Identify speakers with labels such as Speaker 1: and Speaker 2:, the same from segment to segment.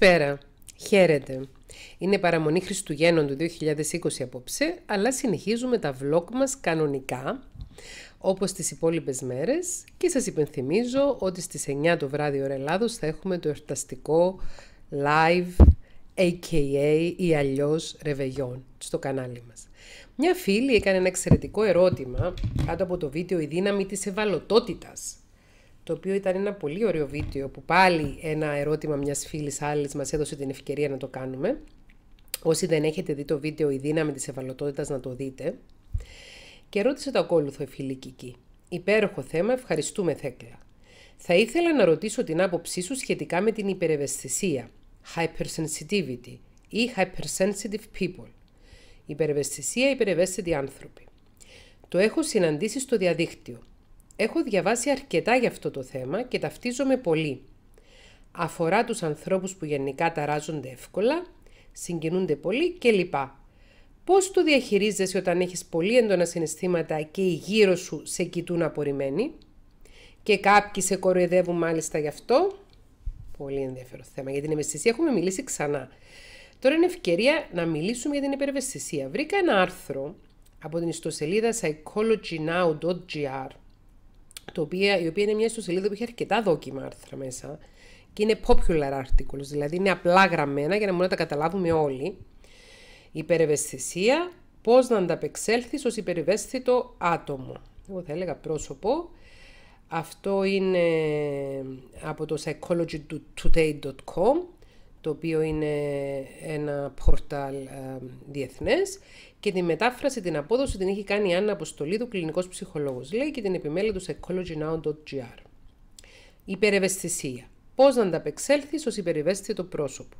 Speaker 1: Καλησπέρα. Χαίρετε. Είναι παραμονή Χριστουγέννων του 2020 απόψε, αλλά συνεχίζουμε τα vlog μας κανονικά, όπως τις υπόλοιπες μέρες και σας υπενθυμίζω ότι στις 9 το βράδυ ώρα Ελλάδος θα έχουμε το εορταστικό live aka ή αλλιώς ρεβεγιόν στο κανάλι μας. Μια φίλη έκανε ένα εξαιρετικό ερώτημα κάτω από το βίντεο «Η δύναμη της ευαλωτότητας» το οποίο ήταν ένα πολύ ωραίο βίντεο που πάλι ένα ερώτημα μιας φίλης άλλης μας έδωσε την ευκαιρία να το κάνουμε. Όσοι δεν έχετε δει το βίντεο «Η δύναμη της ευαλωτότητας» να το δείτε. Και ρώτησε το ακόλουθο η φίλη Υπέροχο θέμα, ευχαριστούμε Θέκλα. Θα ήθελα να ρωτήσω την άποψή σου σχετικά με την υπερευαισθησία, hypersensitivity ή hypersensitive people. Υπερευαισθησία, υπερευαίσθητοι άνθρωποι. Το έχω συναντήσει στο διαδίκτυο. Έχω διαβάσει αρκετά για αυτό το θέμα και ταυτίζομαι πολύ. Αφορά τους ανθρώπους που γενικά ταράζονται εύκολα, συγκινούνται πολύ κλπ. Πώς το διαχειρίζεσαι όταν έχεις πολύ έντονα συναισθήματα και οι γύρω σου σε κοιτούν απορριμμένοι και κάποιοι σε κοροϊδεύουν μάλιστα γι' αυτό. Πολύ ενδιαφέρον θέμα για την ευαισθησία έχουμε μιλήσει ξανά. Τώρα είναι ευκαιρία να μιλήσουμε για την υπερευαισθησία. Βρήκα ένα άρθρο από την ιστοσελίδα psychologynow.gr το η οποία είναι μια ιστοσελίδα που έχει αρκετά δόκιμα άρθρα μέσα και είναι popular articles, δηλαδή είναι απλά γραμμένα για να μπορούμε να τα καταλάβουμε όλοι. Υπερευαισθησία, πώς να ανταπεξέλθεις ως υπερευαίσθητο άτομο. Εγώ θα έλεγα πρόσωπο. Αυτό είναι από το psychologytoday.com το οποίο είναι ένα πόρταλ ε, διεθνές και τη μετάφραση, την απόδοση την έχει κάνει η Άννα Αποστολίδου, κλινικός ψυχολόγος, λέει και την επιμέλεια του psychologynow.gr. Υπερευαισθησία. Πώς να ανταπεξέλθεις ως υπερευαίσθητο πρόσωπο.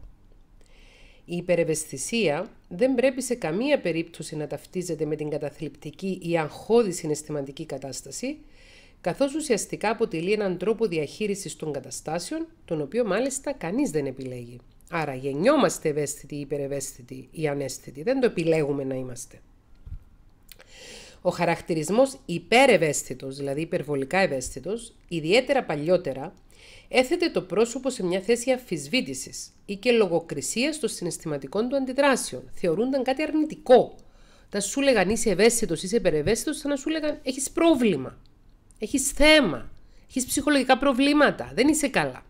Speaker 1: Η υπερευαισθησία δεν πρέπει σε καμία περίπτωση να ταυτίζεται με την καταθλιπτική ή αγχώδη συναισθηματική κατάσταση, Καθώς ουσιαστικά αποτελεί έναν τρόπο διαχείρισης των καταστάσεων, τον οποίο μάλιστα κανείς δεν επιλέγει. Άρα γεννιόμαστε ευαίσθητοι ή υπερευαίσθητοι ή ανέσθητοι. δεν το επιλέγουμε να είμαστε. Ο χαρακτηρισμός υπερευαίσθητος, δηλαδή υπερβολικά ευαίσθητος, ιδιαίτερα παλιότερα, έθετε το πρόσωπο σε μια θέση αφισβήτησης ή και λογοκρισίας των συναισθηματικών του αντιδράσεων. Θεωρούνταν κάτι αρνητικό. Τα σου λέγανε είσαι ευαίσθητος, είσαι υπερευαίσθητος, θα να σου λέγαν έχεις πρόβλημα. Έχεις θέμα. Έχεις ψυχολογικά προβλήματα. Δεν είσαι καλά.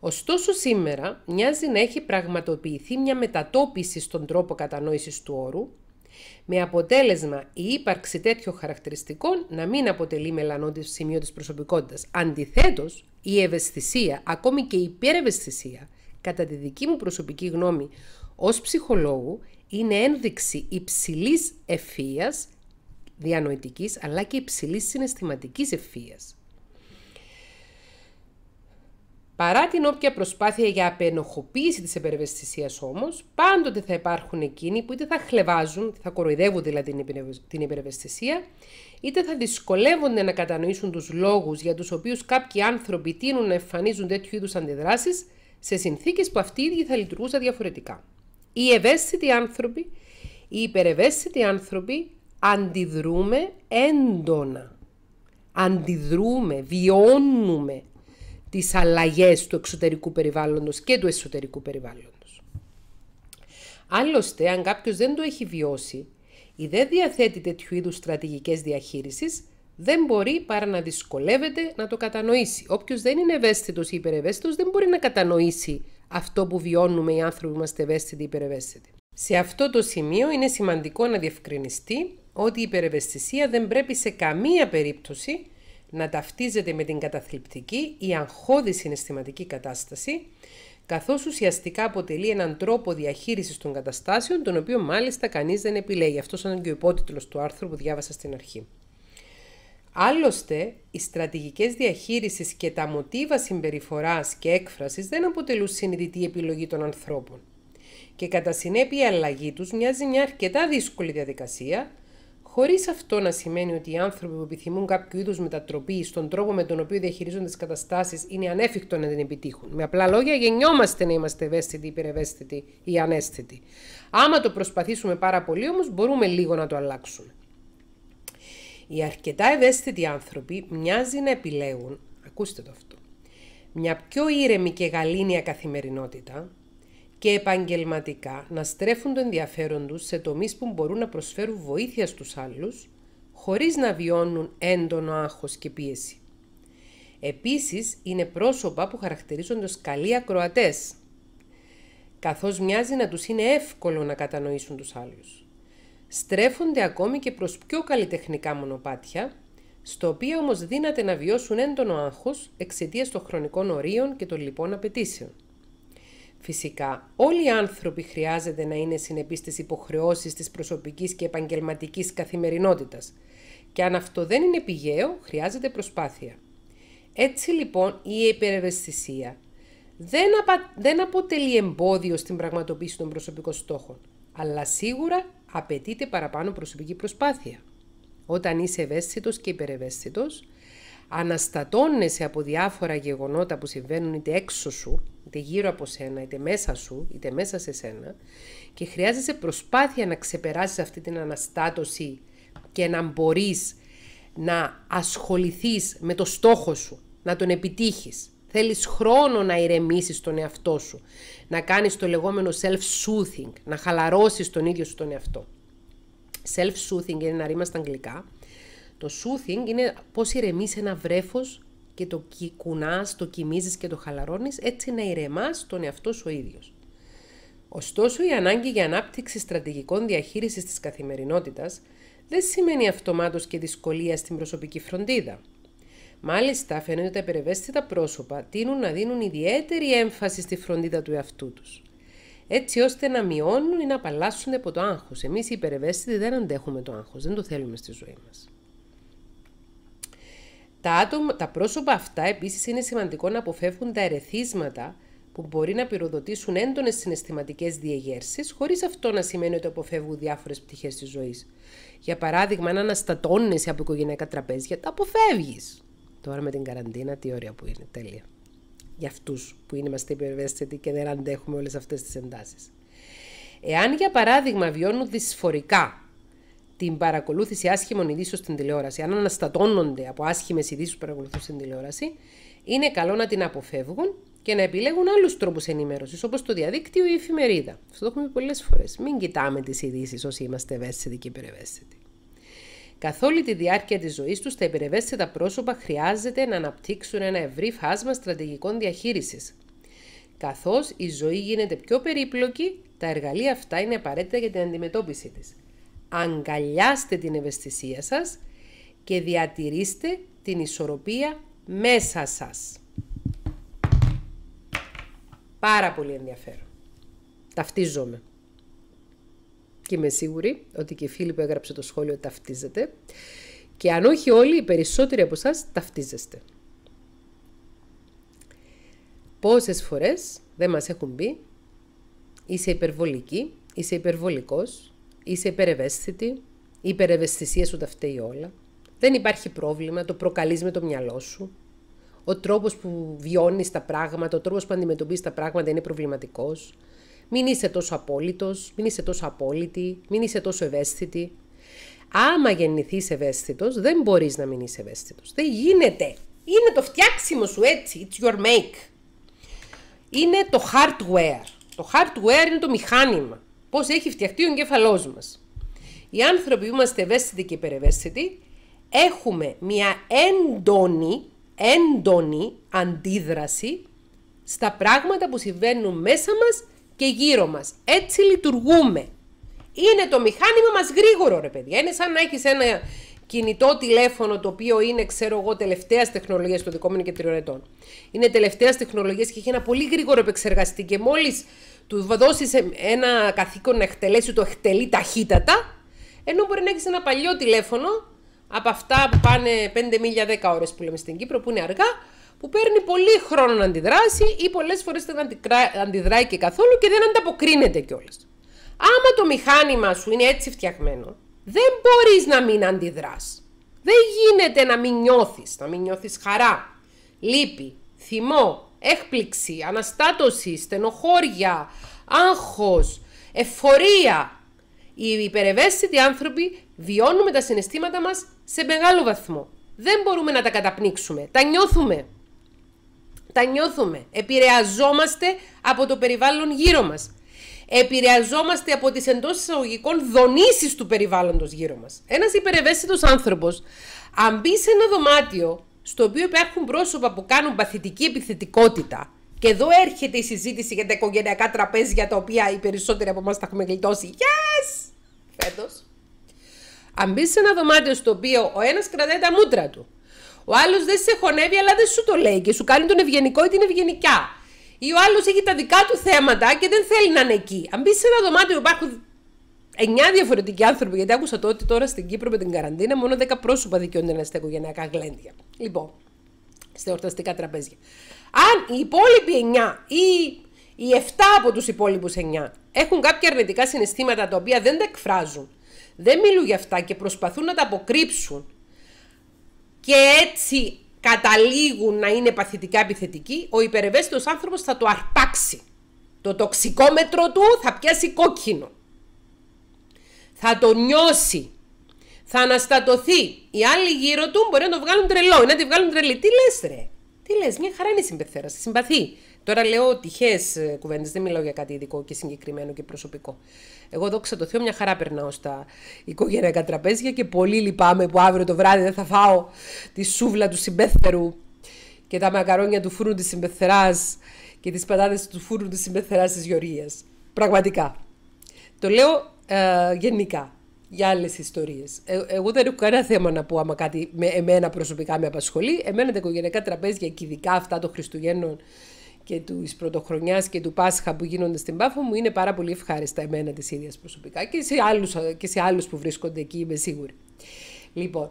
Speaker 1: Ωστόσο σήμερα μοιάζει να έχει πραγματοποιηθεί μια μετατόπιση στον τρόπο κατανόησης του όρου, με αποτέλεσμα η ύπαρξη τέτοιων χαρακτηριστικών να μην αποτελεί μελανότητα σημείο της προσωπικότητας. Αντιθέτως, η ευαισθησία, ακόμη και η υπερευαισθησία, κατά τη δική μου προσωπική γνώμη ως ψυχολόγου, είναι ένδειξη υψηλής ευφύειας διανοητικής αλλά και υψηλής συναισθηματικής ευφύειας. Παρά την όποια προσπάθεια για απενοχοποίηση της επερευαισθησίας όμως, πάντοτε θα υπάρχουν εκείνοι που είτε θα χλεβάζουν, θα κοροϊδεύουν δηλαδή την υπερευαισθησία, είτε θα δυσκολεύονται να κατανοήσουν τους λόγους για τους οποίους κάποιοι άνθρωποι τείνουν να εμφανίζουν τέτοιου είδους αντιδράσεις σε συνθήκες που αυτοί οι ίδιοι θα λειτουργούσαν διαφορετικά. Οι ευαίσθητοι άνθρωποι, οι υπερευαίσθητοι άνθρωποι αντιδρούμε έντονα. Αντιδρούμε, βιώνουμε τις αλλαγές του εξωτερικού περιβάλλοντος και του εσωτερικού περιβάλλοντος. Άλλωστε, αν κάποιος δεν το έχει βιώσει ή δεν διαθέτει τέτοιου είδους στρατηγικές διαχείρισης, δεν μπορεί παρά να δυσκολεύεται να το κατανοήσει. Όποιος δεν είναι ευαίσθητος ή υπερευαίσθητος δεν μπορεί να κατανοήσει αυτό που βιώνουμε οι άνθρωποι που είμαστε ευαίσθητοι ή υπερευαίσθητοι. Σε αυτό το σημείο είναι σημαντικό να διευκρινιστεί ότι η υπερευαισθησία δεν πρέπει σε καμία περίπτωση να ταυτίζεται με την καταθλιπτική ή αγχώδη συναισθηματική κατάσταση, καθώς ουσιαστικά αποτελεί έναν τρόπο διαχείρισης των καταστάσεων, τον οποίο μάλιστα κανείς δεν επιλέγει. Αυτό ήταν και ο υπότιτλος του άρθρου που διάβασα στην αρχή. Άλλωστε, οι στρατηγικές διαχείρισης και τα μοτίβα συμπεριφοράς και έκφρασης δεν αποτελούν συνειδητή επιλογή των ανθρώπων. Και κατά συνέπεια η αλλαγή τους μοιάζει μια αρκετά δύσκολη διαδικασία, Χωρίς αυτό να σημαίνει ότι οι άνθρωποι που επιθυμούν κάποιο είδους μετατροπή στον τρόπο με τον οποίο διαχειρίζονται τις καταστάσεις είναι ανέφικτο να την επιτύχουν. Με απλά λόγια, γεννιόμαστε να είμαστε ευαίσθητοι, υπερευαίσθητοι ή ανέσθητοι. Άμα το προσπαθήσουμε πάρα πολύ, όμως, μπορούμε λίγο να το αλλάξουμε. Οι αρκετά ευαίσθητοι άνθρωποι μοιάζει να επιλέγουν, ακούστε το αυτό, μια πιο ήρεμη και γαλήνια καθημερινότητα, και επαγγελματικά να στρέφουν το ενδιαφέρον τους σε τομείς που μπορούν να προσφέρουν βοήθεια στους άλλους, χωρίς να βιώνουν έντονο άγχος και πίεση. Επίσης, είναι πρόσωπα που χαρακτηρίζονται ως καλοί ακροατές, καθώς μοιάζει να τους είναι εύκολο να κατανοήσουν τους άλλους. Στρέφονται ακόμη και προς πιο καλλιτεχνικά μονοπάτια, στο οποίο όμως δύναται να βιώσουν έντονο άγχος εξαιτίας των χρονικών ορίων και των λοιπών απαιτήσεων. Φυσικά, όλοι οι άνθρωποι χρειάζεται να είναι συνεπείς στις υποχρεώσεις της προσωπικής και επαγγελματικής καθημερινότητας και αν αυτό δεν είναι πηγαίο, χρειάζεται προσπάθεια. Έτσι λοιπόν η υπερευαισθησία δεν, απα... δεν αποτελεί εμπόδιο στην πραγματοποίηση των προσωπικών στόχων, αλλά σίγουρα απαιτείται παραπάνω προσωπική προσπάθεια. Όταν είσαι ευαίσθητος και υπερευαίσθητος, αναστατώνεσαι από διάφορα γεγονότα που συμβαίνουν είτε έξω σου, είτε γύρω από σένα, είτε μέσα σου, είτε μέσα σε σένα και χρειάζεσαι προσπάθεια να ξεπεράσεις αυτή την αναστάτωση και να μπορείς να ασχοληθείς με το στόχο σου, να τον επιτύχεις. Θέλεις χρόνο να ηρεμήσεις τον εαυτό σου, να κάνεις το λεγόμενο self-soothing, να χαλαρώσεις τον ίδιο σου τον εαυτό. Self-soothing είναι ένα ρήμα στα αγγλικά, το soothing είναι πώς ηρεμείς ένα βρέφος και το κουνάς, το κοιμίζεις και το χαλαρώνεις, έτσι να ηρεμάς τον εαυτό σου ο ίδιος. Ωστόσο, η ανάγκη για ανάπτυξη στρατηγικών διαχείρισης της καθημερινότητας δεν σημαίνει αυτομάτως και δυσκολία στην προσωπική φροντίδα. Μάλιστα, φαίνεται ότι τα υπερευαίσθητα πρόσωπα τείνουν να δίνουν ιδιαίτερη έμφαση στη φροντίδα του εαυτού τους. Έτσι ώστε να μειώνουν ή να απαλλάσσουν από το άγχος. Εμείς οι υπερευαίσθητοι δεν αντέχουμε το άγχος, δεν το θέλουμε στη ζωή μας. Τα, άτομα, πρόσωπα αυτά επίσης είναι σημαντικό να αποφεύγουν τα ερεθίσματα που μπορεί να πυροδοτήσουν έντονες συναισθηματικές διαγέρσει, χωρίς αυτό να σημαίνει ότι αποφεύγουν διάφορες πτυχές της ζωής. Για παράδειγμα, αν αναστατώνεσαι από οικογενειακά τραπέζια, τα αποφεύγεις. Τώρα με την καραντίνα, τι ωραία που είναι, τέλεια. Για αυτούς που είμαστε υπερευαίσθητοι και δεν αντέχουμε όλες αυτές τις εντάσεις. Εάν για παράδειγμα βιώνουν δυσφορικά την παρακολούθηση άσχημων ειδήσεων στην τηλεόραση, αν αναστατώνονται από άσχημες ειδήσεις που παρακολουθούν στην τηλεόραση, είναι καλό να την αποφεύγουν και να επιλέγουν άλλους τρόπους ενημέρωσης, όπως το διαδίκτυο ή η εφημερίδα. Αυτό το έχουμε πολλές φορές. Μην κοιτάμε τις ειδήσεις όσοι είμαστε ευαίσθητοι και υπερευαίσθητοι. Καθ' όλη τη διάρκεια της ζωής τους, τα υπερευαίσθητα πρόσωπα χρειάζεται να αναπτύξουν ένα ευρύ φάσμα στρατηγικών διαχείρισης. Καθώς η ζωή γίνεται πιο περίπλοκη, τα εργαλεία αυτά είναι απαραίτητα για την αντιμετώπιση της αγκαλιάστε την ευαισθησία σας και διατηρήστε την ισορροπία μέσα σας. Πάρα πολύ ενδιαφέρον. Ταυτίζομαι. Και είμαι σίγουρη ότι και η φίλη που έγραψε το σχόλιο ταυτίζεται. Και αν όχι όλοι, οι περισσότεροι από εσάς ταυτίζεστε. Πόσες φορές δεν μας έχουν πει είσαι υπερβολική, είσαι υπερβολικός, είσαι υπερευαίσθητη, η υπερευαισθησία σου τα φταίει όλα. Δεν υπάρχει πρόβλημα, το προκαλείς με το μυαλό σου. Ο τρόπος που βιώνεις τα πράγματα, ο τρόπος που αντιμετωπίζεις τα πράγματα είναι προβληματικός. Μην είσαι τόσο απόλυτος, μην είσαι τόσο απόλυτη, μην είσαι τόσο ευαίσθητη. Άμα γεννηθείς ευαίσθητος, δεν μπορείς να μην είσαι Δεν γίνεται. Είναι το φτιάξιμο σου έτσι. It's your make. Είναι το hardware. Το hardware είναι το μηχάνημα πώς έχει φτιαχτεί ο εγκέφαλό μας. Οι άνθρωποι που είμαστε ευαίσθητοι και υπερευαίσθητοι έχουμε μια έντονη, έντονη αντίδραση στα πράγματα που συμβαίνουν μέσα μας και γύρω μας. Έτσι λειτουργούμε. Είναι το μηχάνημα μας γρήγορο ρε παιδιά. Είναι σαν να έχεις ένα κινητό τηλέφωνο το οποίο είναι ξέρω εγώ τελευταίας τεχνολογίας στο δικό μου είναι και τριών ετών. Είναι τελευταίας τεχνολογίας και έχει ένα πολύ γρήγορο επεξεργαστή και μόλις του δώσεις ένα καθήκον να εκτελέσει, το εκτελεί ταχύτατα, ενώ μπορεί να έχεις ένα παλιό τηλέφωνο από αυτά που πάνε 5 μίλια 10 ώρες που λέμε στην Κύπρο, που είναι αργά, που παίρνει πολύ χρόνο να αντιδράσει ή πολλές φορές δεν αντιδράει και καθόλου και δεν ανταποκρίνεται κιόλας. Άμα το μηχάνημα σου είναι έτσι φτιαγμένο, δεν μπορείς να μην αντιδράς. Δεν γίνεται να μην νιώθεις, να μην νιώθεις χαρά, λύπη, θυμό, έκπληξη, αναστάτωση, στενοχώρια, άγχος, εφορία. Οι υπερευαίσθητοι άνθρωποι βιώνουμε τα συναισθήματα μας σε μεγάλο βαθμό. Δεν μπορούμε να τα καταπνίξουμε. Τα νιώθουμε. Τα νιώθουμε. Επηρεαζόμαστε από το περιβάλλον γύρω μας. Επηρεαζόμαστε από τις εντός εισαγωγικών δονήσεις του περιβάλλοντος γύρω μας. Ένας υπερευαίσθητος άνθρωπος, αν μπει σε ένα δωμάτιο στο οποίο υπάρχουν πρόσωπα που κάνουν παθητική επιθετικότητα. Και εδώ έρχεται η συζήτηση για τα οικογενειακά τραπέζια τα οποία οι περισσότεροι από εμάς τα έχουμε γλιτώσει. Yes! Φέτος. Αν μπει σε ένα δωμάτιο στο οποίο ο ένας κρατάει τα μούτρα του, ο άλλος δεν σε χωνεύει αλλά δεν σου το λέει και σου κάνει τον ευγενικό ή την ευγενικά. Ή ο άλλος έχει τα δικά του θέματα και δεν θέλει να είναι εκεί. Αν μπει σε ένα δωμάτιο που υπάρχουν εννιά διαφορετικοί άνθρωποι, γιατί άκουσα το ότι τώρα στην Κύπρο με την καραντίνα μόνο 10 πρόσωπα δικαιούνται να στέκουν γενναιακά γλέντια. Λοιπόν, στα εορταστικά τραπέζια. Αν οι υπόλοιποι 9 ή οι 7 από τους υπόλοιπους 9 έχουν κάποια αρνητικά συναισθήματα τα οποία δεν τα εκφράζουν, δεν μιλούν για αυτά και προσπαθούν να τα αποκρύψουν και έτσι καταλήγουν να είναι παθητικά επιθετικοί, ο υπερευαίσθητος άνθρωπος θα το αρπάξει. Το τοξικόμετρο του θα πιάσει κόκκινο θα το νιώσει. Θα αναστατωθεί. Οι άλλοι γύρω του μπορεί να το βγάλουν τρελό, να τη βγάλουν τρελή. Τι λες, ρε. Τι λες, μια χαρά είναι η συμπεθέρα, συμπαθεί. Τώρα λέω τυχές ε, κουβέντες, δεν μιλάω για κάτι ειδικό και συγκεκριμένο και προσωπικό. Εγώ δόξα τω Θεώ μια χαρά περνάω στα οικογενειακά τραπέζια και πολύ λυπάμαι που αύριο το βράδυ δεν θα φάω τη σούβλα του συμπέθερου και τα μακαρόνια του φούρνου της συμπεθεράς και τις πατάτες του φούρνου της συμπεθεράς της Γεωργίας. Πραγματικά. Το λέω ε, γενικά για άλλες ιστορίες. Ε, εγώ δεν έχω κανένα θέμα να πω άμα κάτι με, εμένα προσωπικά με απασχολεί. Εμένα τα οικογενειακά τραπέζια και ειδικά αυτά των Χριστουγέννων και της Πρωτοχρονιάς και του Πάσχα που γίνονται στην Πάφο μου είναι πάρα πολύ ευχάριστα εμένα της ίδιας προσωπικά και σε, άλλους, και σε άλλους που βρίσκονται εκεί είμαι σίγουρη. Λοιπόν,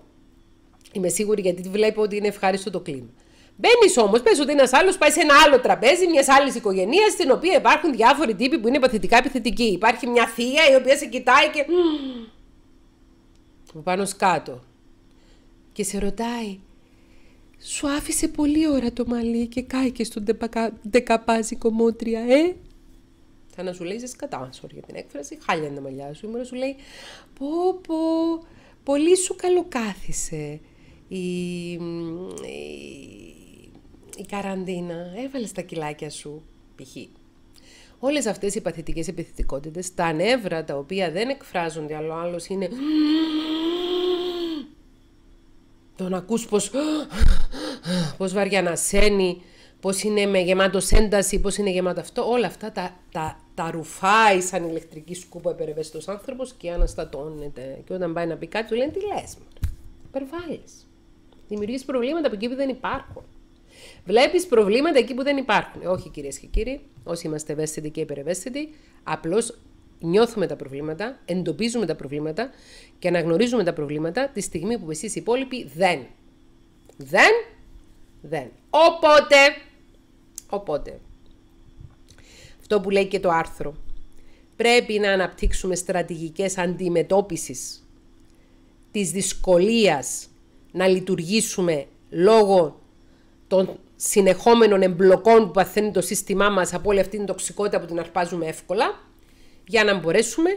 Speaker 1: είμαι σίγουρη γιατί βλέπω ότι είναι ευχάριστο το κλίμα. Μπαίνεις όμως, πες ότι ένας άλλος πάει σε ένα άλλο τραπέζι μιας άλλης οικογένεια, στην οποία υπάρχουν διάφοροι τύποι που είναι παθητικά επιθετικοί. Υπάρχει μια θεία η οποία σε κοιτάει και. από πάνω σκάτω. Και σε ρωτάει, σου άφησε πολύ ώρα το μαλλί και κάηκες στον δεκαπάζικο μότρια, ε. Θα να σου λέει ζεσκατά, σωρή για την έκφραση, χάλια είναι τα μαλλιά σου. Η να σου λέει, πω πω, πολύ σου καλοκάθησε. η η καραντίνα έβαλε τα κιλάκια σου, π.χ. Όλες αυτές οι παθητικές επιθετικότητες, τα νεύρα τα οποία δεν εκφράζονται, αλλά ο άλλος είναι... Τον ακούς πως, πως σένει πως είναι με γεμάτος ένταση, πως είναι γεμάτο αυτό. Όλα αυτά τα, τα, τα ρουφάει σαν ηλεκτρική σκούπα υπερευαίσθητος άνθρωπος και αναστατώνεται. Και όταν πάει να πει κάτι του λένε τι λες, υπερβάλλεις. Δημιουργείς προβλήματα που εκεί δεν υπάρχουν. Βλέπεις προβλήματα εκεί που δεν υπάρχουν. Όχι, κυρίες και κύριοι, όσοι είμαστε ευαίσθητοι και υπερευαίσθητοι, απλώς νιώθουμε τα προβλήματα, εντοπίζουμε τα προβλήματα και αναγνωρίζουμε τα προβλήματα τη στιγμή που εσείς οι υπόλοιποι δεν. Δεν, δεν. Οπότε, οπότε, αυτό που λέει και το άρθρο, πρέπει να αναπτύξουμε στρατηγικές αντιμετώπισης της δυσκολίας να λειτουργήσουμε λόγω των συνεχόμενων εμπλοκών που παθαίνει το σύστημά μας από όλη αυτή την τοξικότητα που την αρπάζουμε εύκολα, για να μπορέσουμε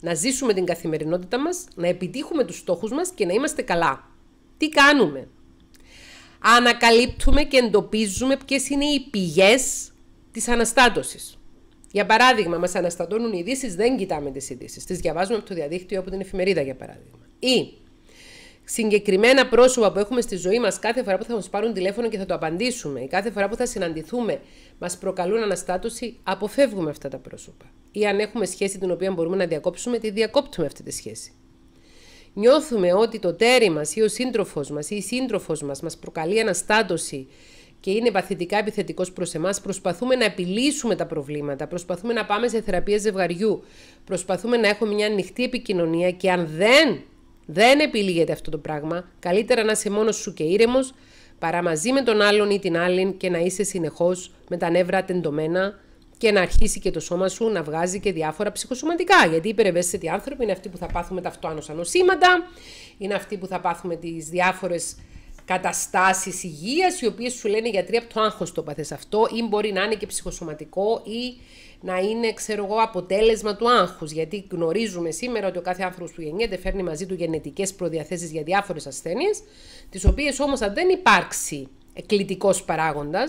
Speaker 1: να ζήσουμε την καθημερινότητά μας, να επιτύχουμε τους στόχους μας και να είμαστε καλά. Τι κάνουμε, Ανακαλύπτουμε και εντοπίζουμε ποιες είναι οι πηγές της αναστάτωσης. Για παράδειγμα, μας αναστατώνουν οι ειδήσεις, δεν κοιτάμε τις ειδήσεις. Τις διαβάζουμε από το διαδίκτυο, από την εφημερίδα, για παράδειγμα. Ή συγκεκριμένα πρόσωπα που έχουμε στη ζωή μας... κάθε φορά που θα μας πάρουν τηλέφωνο και θα το απαντήσουμε, ή κάθε φορά που θα συναντηθούμε, μας προκαλούν αναστάτωση, αποφεύγουμε αυτά τα πρόσωπα. Ή αν έχουμε σχέση την οποία μπορούμε να διακόψουμε, τη διακόπτουμε αυτή τη σχέση. Νιώθουμε ότι το τέρι μας ή ο σύντροφος μας ή η αν εχουμε σχεση την οποια μπορουμε να διακοψουμε τη διακοπτουμε αυτη τη σχεση νιωθουμε οτι το τερι μας η ο συντροφος μας η η συντροφος μας μας προκαλεί αναστάτωση και είναι παθητικά επιθετικός προς εμάς, προσπαθούμε να επιλύσουμε τα προβλήματα, προσπαθούμε να πάμε σε θεραπεία ζευγαριού, προσπαθούμε να έχουμε μια ανοιχτή επικοινωνία και αν δεν δεν επιλύεται αυτό το πράγμα. Καλύτερα να είσαι μόνος σου και ήρεμος παρά μαζί με τον άλλον ή την άλλη και να είσαι συνεχώς με τα νεύρα τεντωμένα και να αρχίσει και το σώμα σου να βγάζει και διάφορα ψυχοσωματικά. Γιατί οι υπερευαίσθητοι άνθρωποι είναι αυτοί που θα πάθουμε τα αυτοάνωσα νοσήματα, είναι αυτοί που θα πάθουμε τις διάφορες καταστάσεις υγείας, οι οποίες σου λένε οι γιατροί από το άγχος το παθε αυτό, ή μπορεί να είναι και ψυχοσωματικό, ή να είναι, ξέρω εγώ, αποτέλεσμα του άγχους. Γιατί γνωρίζουμε σήμερα ότι ο κάθε άνθρωπος που γεννιέται φέρνει μαζί του γενετικές προδιαθέσεις για διάφορες ασθένειες, τις οποίες όμως αν δεν υπάρξει εκλητικό παράγοντα,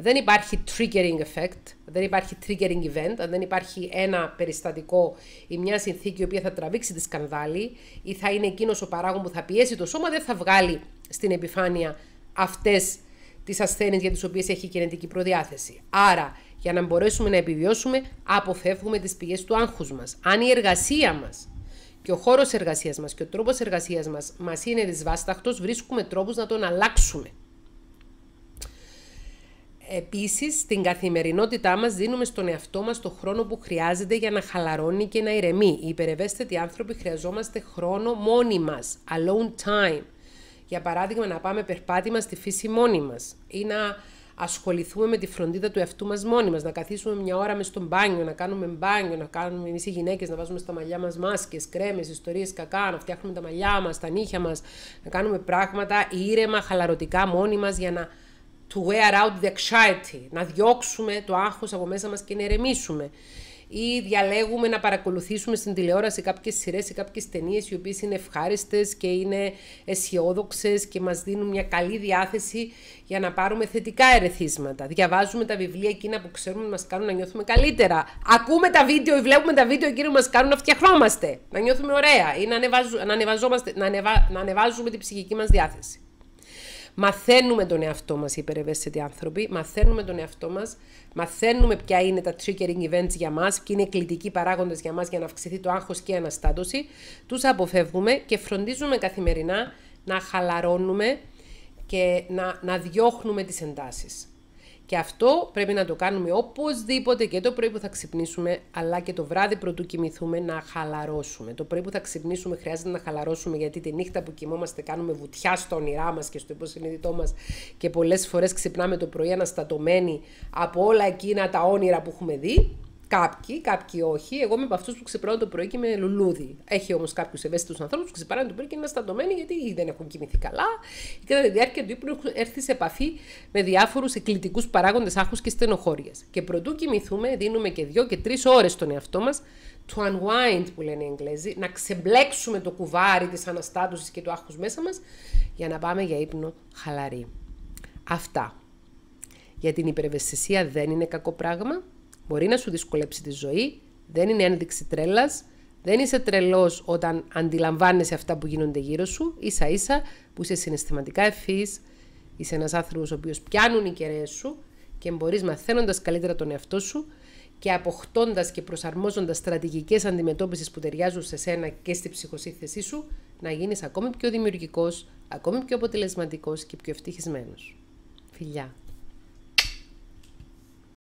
Speaker 1: δεν υπάρχει triggering effect, δεν υπάρχει triggering event, αν δεν υπάρχει ένα περιστατικό ή μια συνθήκη η οποία θα τραβήξει τη σκανδάλη ή θα είναι εκείνος ο παράγον που θα πιέσει το σώμα, δεν θα βγάλει στην επιφάνεια αυτές τις ασθένειες για τις οποίες έχει κινητική προδιάθεση. Άρα, για να μπορέσουμε να επιβιώσουμε, αποφεύγουμε τις πηγές του άγχους μας. Αν η εργασία μας και ο χώρος εργασίας μας και ο τρόπος εργασίας μας μας είναι δυσβάσταχτος, βρίσκουμε τρόπους να τον αλλάξουμε. Επίσης, στην καθημερινότητά μας δίνουμε στον εαυτό μας το χρόνο που χρειάζεται για να χαλαρώνει και να ηρεμεί. Οι υπερευαίσθητοι άνθρωποι χρειαζόμαστε χρόνο μόνοι μας, alone time. Για παράδειγμα, να πάμε περπάτημα στη φύση μόνοι μας ή να ασχοληθούμε με τη φροντίδα του εαυτού μας μόνοι μας, να καθίσουμε μια ώρα μες στο μπάνιο, να κάνουμε μπάνιο, να κάνουμε εμείς οι γυναίκες, να βάζουμε στα μαλλιά μας μάσκες, κρέμες, ιστορίες κακά, να φτιάχνουμε τα μαλλιά μας, τα νύχια μας, να κάνουμε πράγματα ήρεμα, χαλαρωτικά μόνοι μας για να to wear out the anxiety, να διώξουμε το άγχος από μέσα μας και να ερεμήσουμε. Ή διαλέγουμε να παρακολουθήσουμε στην τηλεόραση κάποιες σειρές ή κάποιες ταινίες οι οποίες είναι ευχάριστες και είναι αισιόδοξες και μας δίνουν μια καλή διάθεση για να πάρουμε θετικά ερεθίσματα. Διαβάζουμε τα βιβλία εκείνα που ξέρουμε να μας κάνουν να νιώθουμε καλύτερα. Ακούμε τα βίντεο ή βλέπουμε τα βίντεο εκείνα που μας κάνουν να φτιαχνόμαστε, να νιώθουμε ωραία ή να, ανεβάζουμε, να, να, ανεβα, να ανεβάζουμε την ψυχική μας διάθεση. Μαθαίνουμε τον εαυτό μας οι υπερευαίσθητοι άνθρωποι, μαθαίνουμε τον εαυτό μας, μαθαίνουμε ποια είναι τα triggering events για μας, ποιοι είναι οι κλητικοί παράγοντες για μας για να αυξηθεί το άγχος και η αναστάτωση. Τους αποφεύγουμε και φροντίζουμε καθημερινά να χαλαρώνουμε και να, να διώχνουμε τις εντάσεις. Και αυτό πρέπει να το κάνουμε οπωσδήποτε και το πρωί που θα ξυπνήσουμε, αλλά και το βράδυ πρωτού κοιμηθούμε να χαλαρώσουμε. Το πρωί που θα ξυπνήσουμε χρειάζεται να χαλαρώσουμε γιατί τη νύχτα που κοιμόμαστε κάνουμε βουτιά στο όνειρά μας και στο υποσυνείδητό μας και πολλές φορές ξυπνάμε το πρωί αναστατωμένοι από όλα εκείνα τα όνειρα που έχουμε δει. Κάποιοι, κάποιοι όχι. Εγώ είμαι από αυτούς που ξυπνάω το πρωί και είμαι λουλούδι. Έχει όμως κάποιους ευαίσθητους ανθρώπους που ξυπνάνε το πρωί και είναι αστατωμένοι γιατί δεν έχουν κοιμηθεί καλά. ή κατά τη διάρκεια του ύπνου έχουν έρθει σε επαφή με διάφορους εκκλητικούς παράγοντες άχου και στενοχώρια. Και προτού κοιμηθούμε, δίνουμε και δύο και τρεις ώρες στον εαυτό μας to unwind που λένε οι Εγγλέζοι, να ξεμπλέξουμε το κουβάρι της αναστάτωσης και του άχου μέσα μας για να πάμε για ύπνο χαλαρή. Αυτά. Για την υπερευαισθησία δεν είναι κακό πράγμα. Μπορεί να σου δυσκολέψει τη ζωή, δεν είναι ένδειξη τρέλας. Δεν είσαι τρελός όταν αντιλαμβάνεσαι αυτά που γίνονται γύρω σου, ίσα ίσα που είσαι συναισθηματικά ευφύ, είσαι ένας άνθρωπος ο οποίος πιάνουν οι κεραίες σου και μπορείς μαθαίνοντας καλύτερα τον εαυτό σου και αποκτώντας και προσαρμόζοντας στρατηγικές αντιμετώπισης που ταιριάζουν σε σένα και στη ψυχοσύνθεσή σου, να γίνεις ακόμη πιο δημιουργικός, ακόμη πιο αποτελεσματικός και πιο ευτυχισμένος. Φιλιά.